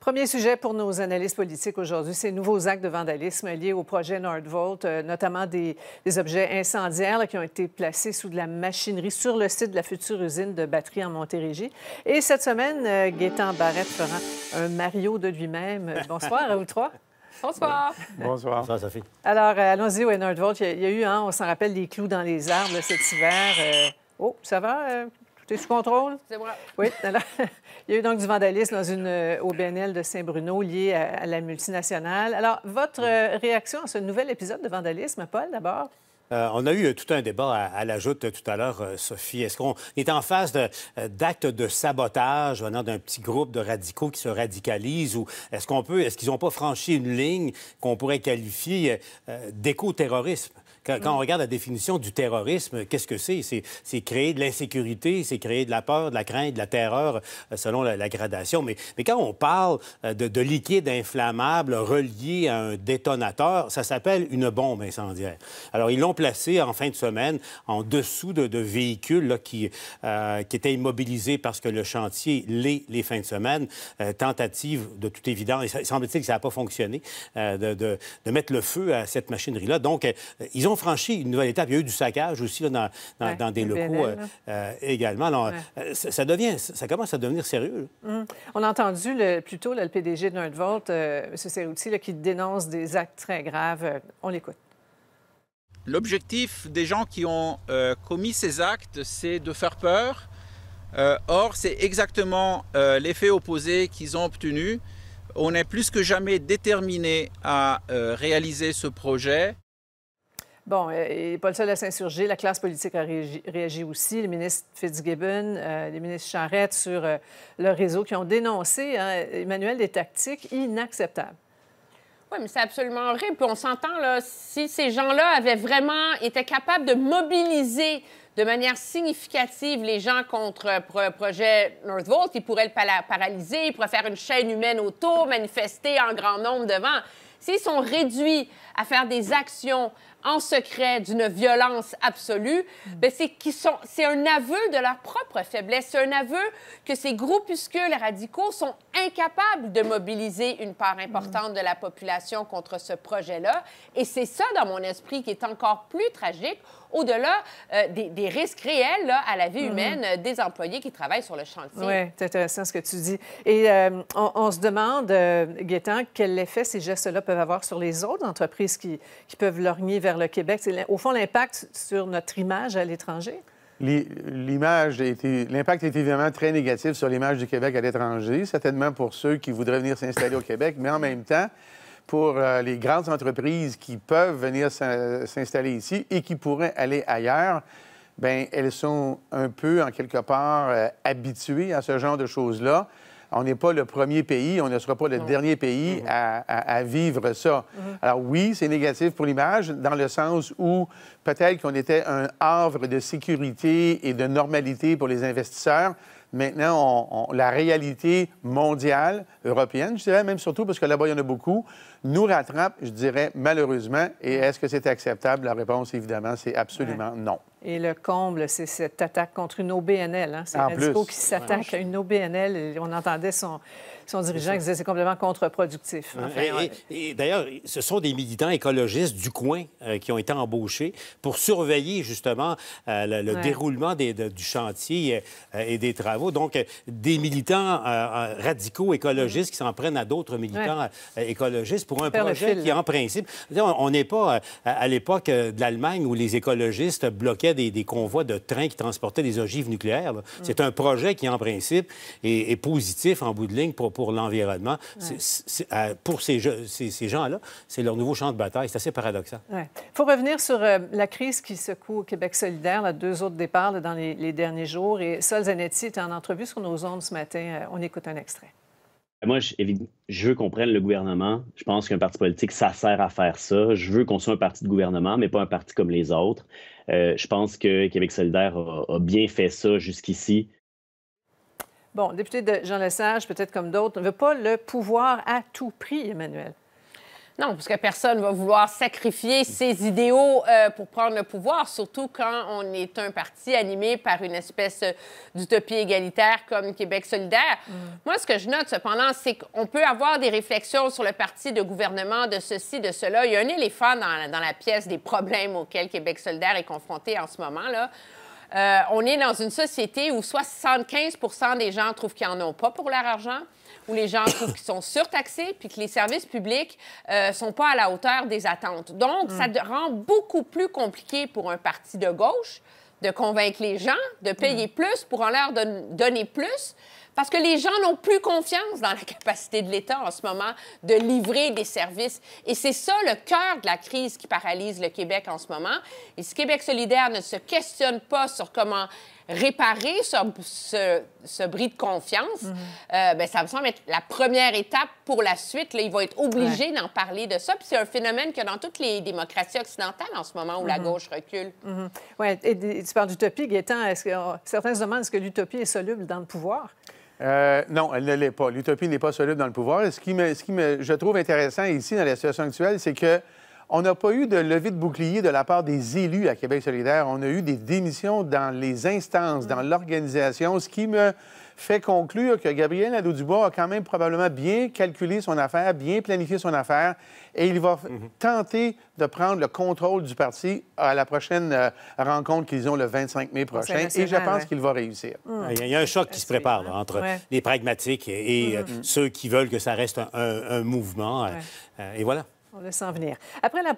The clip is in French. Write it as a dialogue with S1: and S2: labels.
S1: Premier sujet pour nos analystes politiques aujourd'hui, ces nouveaux actes de vandalisme liés au projet Nordvolt, euh, notamment des, objets incendiaires qui ont été placés sous de la machinerie sur le site de la future usine de batterie en Montérégie. Et cette semaine, euh, Gaétan Barrette fera un Mario de lui-même. Bonsoir à vous trois. Bonsoir.
S2: Bonsoir. Bonsoir, Sophie.
S1: Alors, euh, allons-y au Nordvolt. Il y, a eu, hein, on s'en rappelle, des clous dans les arbres cet hiver. Oh, ça va? C'est sous contrôle? C'est moi. Oui. il y a eu donc du vandalisme dans une, euh, au de Saint-Bruno lié à, la multinationale. Alors, votre euh, réaction à ce nouvel épisode de vandalisme, Paul, d'abord?
S2: Euh, on a eu tout un débat à, l'ajout tout à l'heure, Sophie. Est-ce qu'on est en face d'actes de, sabotage venant d'un petit groupe de radicaux qui se radicalisent ou est-ce qu'on peut, est-ce qu'ils n'ont pas franchi une ligne qu'on pourrait qualifier d'éco-terrorisme? Quand, on regarde la définition du terrorisme, qu'est-ce que c'est? C'est créer de l'insécurité, c'est créer de la peur, de la crainte, de la terreur, euh, selon la, gradation. Mais, quand on parle euh, de, liquide inflammable relié à un détonateur, ça s'appelle une bombe incendiaire. Alors, ils l'ont placé en fin de semaine en dessous de, véhicules qui, euh, qui étaient immobilisés parce que le chantier l'est les fins de semaine. tentative, de toute évidence, semble-t-il que ça n'a pas fonctionné, de, de, mettre le feu à cette machinerie-là. Donc, ils ont franchi une nouvelle étape. Il y a eu du saccage aussi dans, dans, dans, des locaux euh, euh, également. Alors, euh, ça, devient, ça commence à devenir sérieux.
S1: Hum. On a entendu plus tôt le PDG de Nerdvolt, M. Cerruti, qui dénonce des actes très graves. On l'écoute. L'objectif des gens qui ont commis ces actes, c'est de faire peur. or, c'est exactement l'effet opposé qu'ils ont obtenu. On est plus que jamais déterminé à réaliser ce projet. Bon, euh, et pas le seul à s'insurger. La classe politique a réagi, aussi. Le ministre Fitzgibbon, euh, les ministres Charette sur leur le réseau qui ont dénoncé, hein, Emmanuel, des tactiques inacceptables.
S3: Oui, mais c'est absolument horrible. Puis on s'entend, là, si ces gens-là avaient vraiment été capables de mobiliser de manière significative les gens contre le euh, projet Northvolt, ils pourraient le paralyser, ils pourraient faire une chaîne humaine autour, manifester en grand nombre devant. S'ils sont réduits à faire des actions en secret d'une violence absolue, ben, c'est sont, c'est un aveu de leur propre faiblesse, c'est un aveu que ces groupuscules radicaux sont incapables de mobiliser une part importante de la population contre ce projet-là. Et c'est ça, dans mon esprit, qui est encore plus tragique, au-delà euh, des, risques réels à la vie mm. humaine des employés qui travaillent sur le chantier. Oui,
S1: c'est intéressant ce que tu dis. Et euh, on, se demande, euh, Guetan, quel effet ces gestes-là peuvent avoir sur les autres entreprises qui, qui peuvent leur vers le Québec? C'est au fond l'impact sur notre image à l'étranger?
S4: L'image l'impact est évidemment très négatif sur l'image du Québec à l'étranger, certainement pour ceux qui voudraient venir s'installer au Québec, mais en même temps, pour euh, les grandes entreprises qui peuvent venir s'installer ici et qui pourraient aller ailleurs, bien, elles sont un peu, en quelque part, euh, habituées à ce genre de choses-là on n'est pas le premier pays, on ne sera pas le dernier pays mhm. à, vivre ça. Mhm. Alors oui, c'est négatif pour l'image, dans le sens où peut-être qu'on était un havre de sécurité et de normalité pour les investisseurs. Maintenant, la réalité mondiale, européenne, je dirais même surtout, parce que là-bas, il y en a beaucoup, nous rattrape, je dirais, malheureusement. Et mhm. est-ce que c'est acceptable? La réponse, évidemment, c'est absolument non.
S1: Et le comble, c'est cette attaque contre une OBNL. Hein. C'est un Radico qui s'attaque à une OBNL. on entendait son, son dirigeant qui disait c'est complètement contre-productif.
S2: et, d'ailleurs, ce sont des militants écologistes du coin euh, qui ont été embauchés pour surveiller justement euh, le, déroulement des, du chantier euh, et des travaux. Donc, des militants radicaux écologistes qui s'en prennent à d'autres militants écologistes pour un projet qui, en principe, on n'est pas à l'époque de l'Allemagne où les écologistes bloquaient des, convois de trains qui transportaient des ogives nucléaires. C'est un projet qui, en principe, est, positif en bout de ligne pour, pour l'environnement. Euh, pour ces, gens-là, c'est leur nouveau champ de bataille. C'est assez paradoxal.
S1: Il faut revenir sur euh, la crise qui secoue Québec solidaire, là, deux autres départs dans les, derniers jours. Et Sol Zanetti était en entrevue sur nos ondes ce matin. Euh, on écoute un extrait.
S2: Moi, je, veux qu'on prenne le gouvernement. Je pense qu'un parti politique, ça sert à faire ça. Je veux qu'on soit un parti de gouvernement, mais pas un parti comme les autres. Euh, je pense que Québec solidaire a, bien fait ça jusqu'ici.
S1: Bon, député de Jean Lesage, peut-être comme d'autres, ne veut pas le
S3: pouvoir à tout prix, Emmanuel. Non, parce que personne ne va vouloir sacrifier ses idéaux euh, pour prendre le pouvoir, surtout quand on est un parti animé par une espèce d'utopie égalitaire comme Québec solidaire. Mm. Moi, ce que je note cependant, c'est qu'on peut avoir des réflexions sur le parti de gouvernement, de ceci, de cela. Il y a un éléphant dans, dans la pièce des problèmes auxquels Québec solidaire est confronté en ce moment. là. Euh, on est dans une société où 75 des gens trouvent qu'ils n'en ont pas pour leur argent, où les gens trouvent qu'ils sont surtaxés, puis que les services publics ne euh, sont pas à la hauteur des attentes. Donc, ça mm. rend beaucoup plus compliqué pour un parti de gauche de convaincre les gens de payer mm. plus pour en leur donner plus parce que les gens n'ont plus confiance dans la capacité de l'État en ce moment de livrer des services. Et c'est ça le cœur de la crise qui paralyse le Québec en ce moment. Et si Québec solidaire ne se questionne pas sur comment réparer ce, ce, bris de confiance, mhm. euh, ben, ça me semble être la première étape pour la suite. Là, il va être obligé d'en parler de ça. Puis c'est un phénomène a dans toutes les démocraties occidentales en ce moment où la mhm. gauche recule.
S1: Mhm. Ouais. Oui, tu parles d'utopie, Gaétan. Est-ce que, certains se demandent est-ce que l'utopie est soluble dans le pouvoir?
S4: Euh, non, elle ne l'est pas. L'utopie n'est pas solide dans le pouvoir. ce qui, me, ce qui me, je trouve intéressant ici, dans la situation actuelle, c'est que on n'a pas eu de levée de bouclier de la part des élus à Québec solidaire. On a eu des démissions dans les instances, dans mm. l'organisation, ce qui me fait conclure que Gabriel Nadeau-Dubois a quand même probablement bien calculé son affaire, bien planifié son affaire, et il va mm-hmm. tenter de prendre le contrôle du parti à la prochaine euh, rencontre qu'ils ont le 25 mai prochain, et je pense qu'il va réussir. Mm. Il
S2: y a un choc qui se prépare hein, entre les pragmatiques et, euh, mm. ceux qui veulent que ça reste un, mouvement. Euh, et voilà.
S1: On le sent venir. Après la